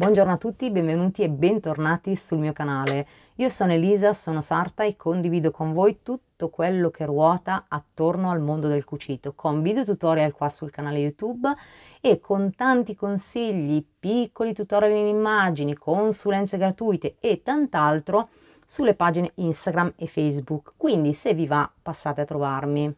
Buongiorno a tutti, benvenuti e bentornati sul mio canale. Io sono Elisa, sono sarta e condivido con voi tutto quello che ruota attorno al mondo del cucito, con video tutorial qua sul canale YouTube e con tanti consigli, piccoli tutorial in immagini, consulenze gratuite e tant'altro sulle pagine Instagram e Facebook. Quindi se vi va passate a trovarmi.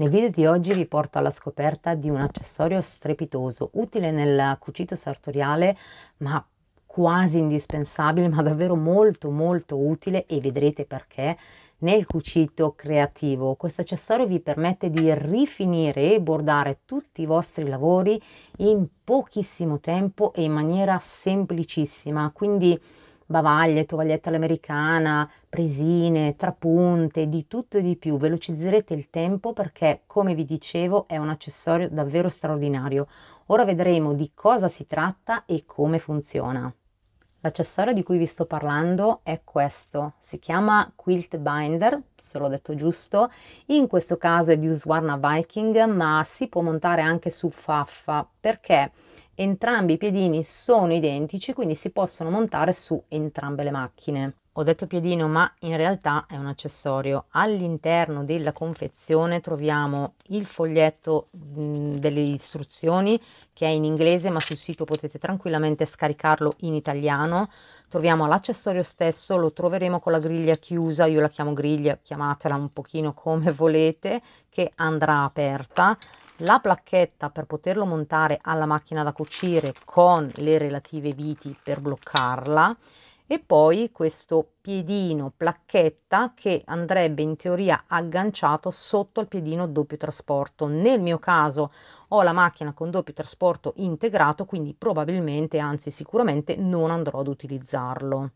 Nel video di oggi vi porto alla scoperta di un accessorio strepitoso, utile nel cucito sartoriale, ma quasi indispensabile, ma davvero molto molto utile e vedrete perché nel cucito creativo. Questo accessorio vi permette di rifinire e bordare tutti i vostri lavori in pochissimo tempo e in maniera semplicissima, quindi bavaglie, tovagliette all'americana, presine, trapunte, di tutto e di più. Velocizzerete il tempo perché, come vi dicevo, è un accessorio davvero straordinario. Ora vedremo di cosa si tratta e come funziona. L'accessorio di cui vi sto parlando è questo, si chiama Quilt Binder, se l'ho detto giusto, in questo caso è di Uswarna Viking ma si può montare anche su Faffa perché Entrambi i piedini sono identici, quindi si possono montare su entrambe le macchine. Ho detto piedino, ma in realtà è un accessorio. All'interno della confezione troviamo il foglietto mm, delle istruzioni che è in inglese, ma sul sito potete tranquillamente scaricarlo in italiano. Troviamo l'accessorio stesso, lo troveremo con la griglia chiusa, io la chiamo griglia, chiamatela un pochino come volete, che andrà aperta la placchetta per poterlo montare alla macchina da cucire con le relative viti per bloccarla e poi questo piedino placchetta che andrebbe in teoria agganciato sotto al piedino doppio trasporto. Nel mio caso ho la macchina con doppio trasporto integrato, quindi probabilmente, anzi sicuramente, non andrò ad utilizzarlo.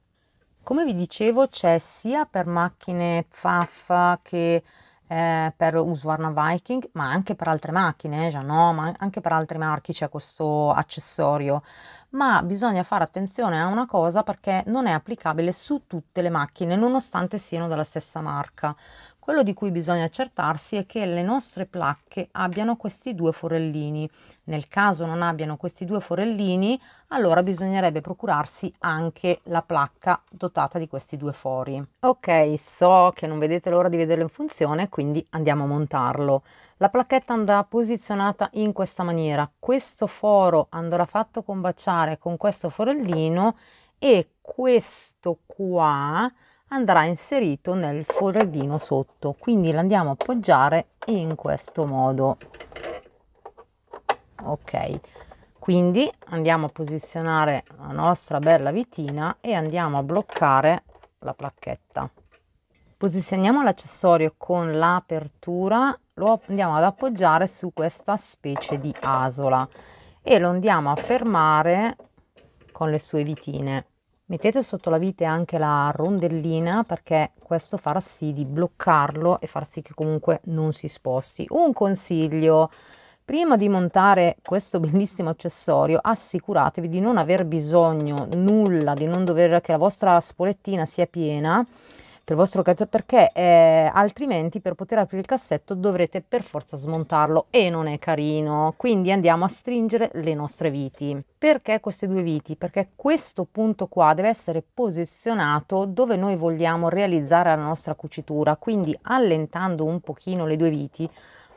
Come vi dicevo c'è sia per macchine FAF che eh, per Husqvarna Viking, ma anche per altre macchine, già eh, no, ma anche per altri marchi c'è questo accessorio. Ma bisogna fare attenzione a una cosa perché non è applicabile su tutte le macchine, nonostante siano della stessa marca. Quello di cui bisogna accertarsi è che le nostre placche abbiano questi due forellini. Nel caso non abbiano questi due forellini, allora bisognerebbe procurarsi anche la placca dotata di questi due fori. Ok, so che non vedete l'ora di vederlo in funzione, quindi andiamo a montarlo. La placchetta andrà posizionata in questa maniera. Questo foro andrà fatto combaciare con questo forellino e questo qua andrà inserito nel forellino sotto quindi l'andiamo a appoggiare in questo modo ok quindi andiamo a posizionare la nostra bella vitina e andiamo a bloccare la placchetta posizioniamo l'accessorio con l'apertura lo andiamo ad appoggiare su questa specie di asola e lo andiamo a fermare con le sue vitine Mettete sotto la vite anche la rondellina perché questo farà sì di bloccarlo e far sì che comunque non si sposti. Un consiglio, prima di montare questo bellissimo accessorio assicuratevi di non aver bisogno nulla, di non dover che la vostra spolettina sia piena del esatto, vostro gadget perché eh, altrimenti per poter aprire il cassetto dovrete per forza smontarlo e non è carino. Quindi andiamo a stringere le nostre viti. Perché queste due viti? Perché questo punto qua deve essere posizionato dove noi vogliamo realizzare la nostra cucitura, quindi allentando un pochino le due viti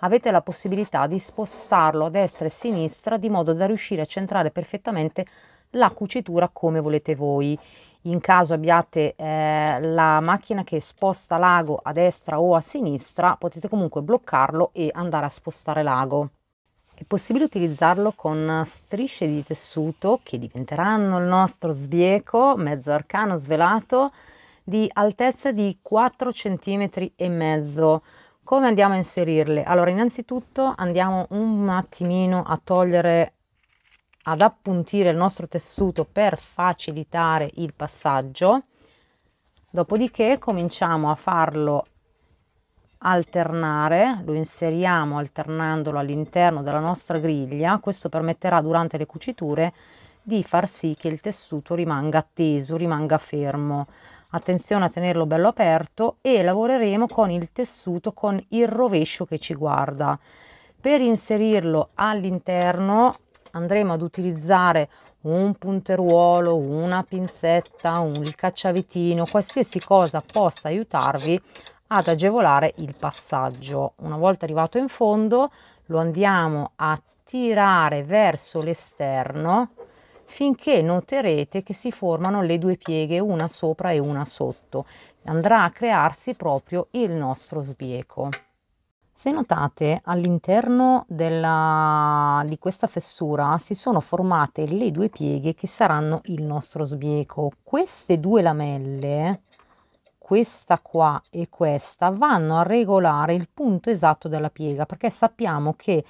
avete la possibilità di spostarlo a destra e a sinistra di modo da riuscire a centrare perfettamente la cucitura come volete voi in caso abbiate eh, la macchina che sposta l'ago a destra o a sinistra potete comunque bloccarlo e andare a spostare l'ago. È possibile utilizzarlo con strisce di tessuto che diventeranno il nostro sbieco mezzo arcano svelato di altezza di 4 cm e mezzo. Come andiamo a inserirle? Allora innanzitutto andiamo un attimino a togliere ad appuntire il nostro tessuto per facilitare il passaggio dopodiché cominciamo a farlo alternare lo inseriamo alternandolo all'interno della nostra griglia questo permetterà durante le cuciture di far sì che il tessuto rimanga teso rimanga fermo attenzione a tenerlo bello aperto e lavoreremo con il tessuto con il rovescio che ci guarda per inserirlo all'interno andremo ad utilizzare un punteruolo, una pinzetta, un cacciavitino, qualsiasi cosa possa aiutarvi ad agevolare il passaggio. Una volta arrivato in fondo lo andiamo a tirare verso l'esterno finché noterete che si formano le due pieghe, una sopra e una sotto. Andrà a crearsi proprio il nostro sbieco. Se notate all'interno della, di questa fessura si sono formate le due pieghe che saranno il nostro sbieco. Queste due lamelle, questa qua e questa, vanno a regolare il punto esatto della piega perché sappiamo che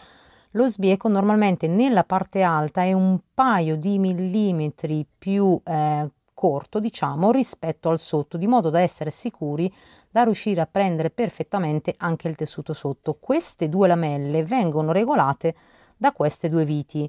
lo sbieco normalmente nella parte alta è un paio di millimetri più eh, corto diciamo rispetto al sotto di modo da essere sicuri da riuscire a prendere perfettamente anche il tessuto sotto. Queste due lamelle vengono regolate da queste due viti.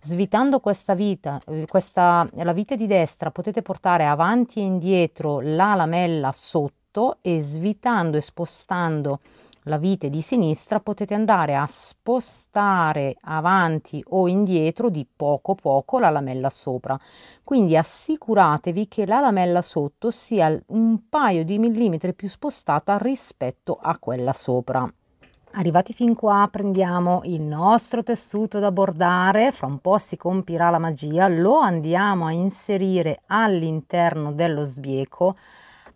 Svitando questa vita, eh, questa, la vite di destra, potete portare avanti e indietro la lamella sotto e svitando e spostando la vite di sinistra potete andare a spostare avanti o indietro di poco poco la lamella sopra quindi assicuratevi che la lamella sotto sia un paio di millimetri più spostata rispetto a quella sopra Arrivati fin qua prendiamo il nostro tessuto da bordare, fra un po' si compirà la magia, lo andiamo a inserire all'interno dello sbieco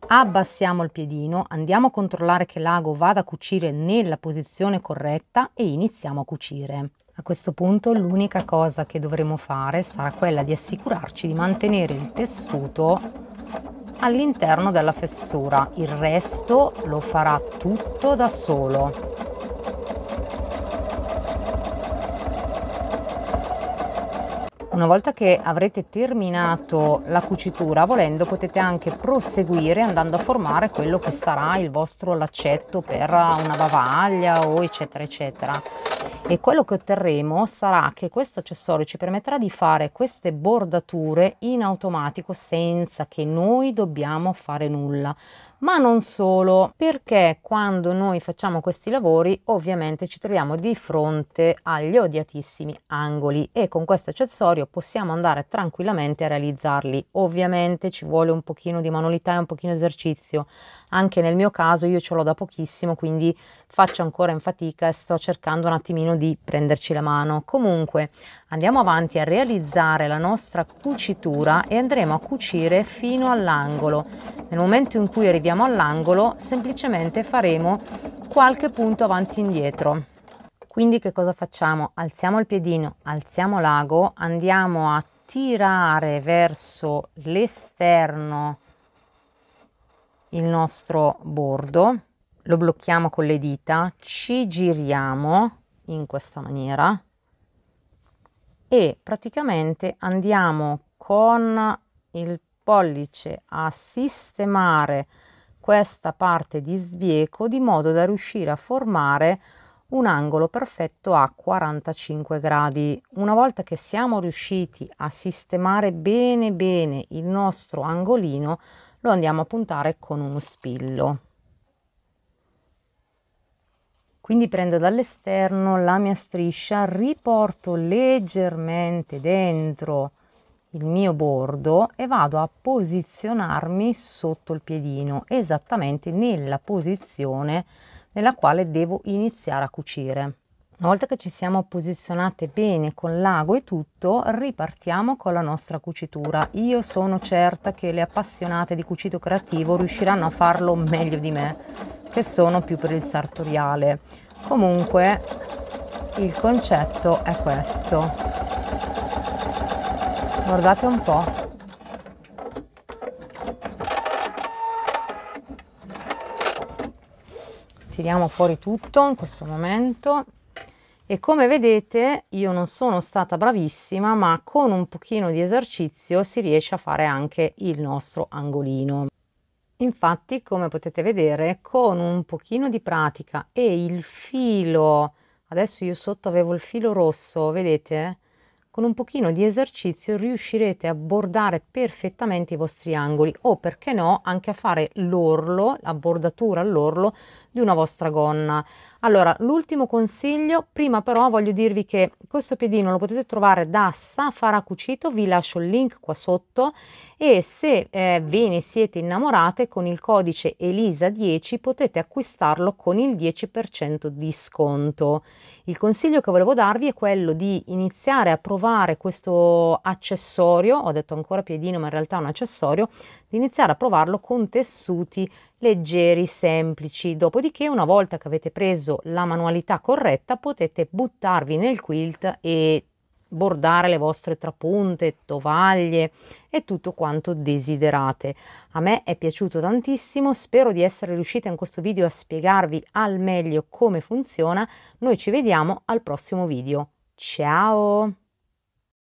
Abbassiamo il piedino, andiamo a controllare che l'ago vada a cucire nella posizione corretta e iniziamo a cucire. A questo punto l'unica cosa che dovremo fare sarà quella di assicurarci di mantenere il tessuto all'interno della fessura, il resto lo farà tutto da solo. Una volta che avrete terminato la cucitura, volendo potete anche proseguire andando a formare quello che sarà il vostro laccetto per una bavaglia o eccetera eccetera e quello che otterremo sarà che questo accessorio ci permetterà di fare queste bordature in automatico senza che noi dobbiamo fare nulla ma non solo perché quando noi facciamo questi lavori ovviamente ci troviamo di fronte agli odiatissimi angoli e con questo accessorio possiamo andare tranquillamente a realizzarli ovviamente ci vuole un pochino di manualità e un pochino esercizio anche nel mio caso io ce l'ho da pochissimo quindi faccio ancora in fatica e sto cercando un attimino di prenderci la mano. Comunque andiamo avanti a realizzare la nostra cucitura e andremo a cucire fino all'angolo. Nel momento in cui arriviamo all'angolo semplicemente faremo qualche punto avanti e indietro. Quindi che cosa facciamo? Alziamo il piedino, alziamo l'ago, andiamo a tirare verso l'esterno il nostro bordo lo blocchiamo con le dita, ci giriamo in questa maniera e praticamente andiamo con il pollice a sistemare questa parte di sbieco di modo da riuscire a formare un angolo perfetto a 45 gradi. Una volta che siamo riusciti a sistemare bene bene il nostro angolino, lo andiamo a puntare con uno spillo. Quindi prendo dall'esterno la mia striscia, riporto leggermente dentro il mio bordo e vado a posizionarmi sotto il piedino, esattamente nella posizione nella quale devo iniziare a cucire. Una volta che ci siamo posizionate bene con l'ago e tutto, ripartiamo con la nostra cucitura. Io sono certa che le appassionate di cucito creativo riusciranno a farlo meglio di me che sono più per il sartoriale. Comunque il concetto è questo. Guardate un po'. Tiriamo fuori tutto in questo momento e come vedete io non sono stata bravissima ma con un pochino di esercizio si riesce a fare anche il nostro angolino. Infatti, come potete vedere, con un pochino di pratica e il filo, adesso io sotto avevo il filo rosso, vedete? Con un pochino di esercizio riuscirete a bordare perfettamente i vostri angoli o perché no anche a fare l'orlo, la bordatura all'orlo di una vostra gonna. Allora, l'ultimo consiglio, prima però voglio dirvi che questo piedino lo potete trovare da Safara Cucito, vi lascio il link qua sotto e se eh, ve ne siete innamorate con il codice ELISA10 potete acquistarlo con il 10% di sconto. Il consiglio che volevo darvi è quello di iniziare a provare questo accessorio, ho detto ancora piedino ma in realtà è un accessorio, di iniziare a provarlo con tessuti leggeri, semplici. Dopodiché, una volta che avete preso la manualità corretta, potete buttarvi nel quilt e bordare le vostre trapunte, tovaglie e tutto quanto desiderate. A me è piaciuto tantissimo, spero di essere riuscita in questo video a spiegarvi al meglio come funziona. Noi ci vediamo al prossimo video. Ciao!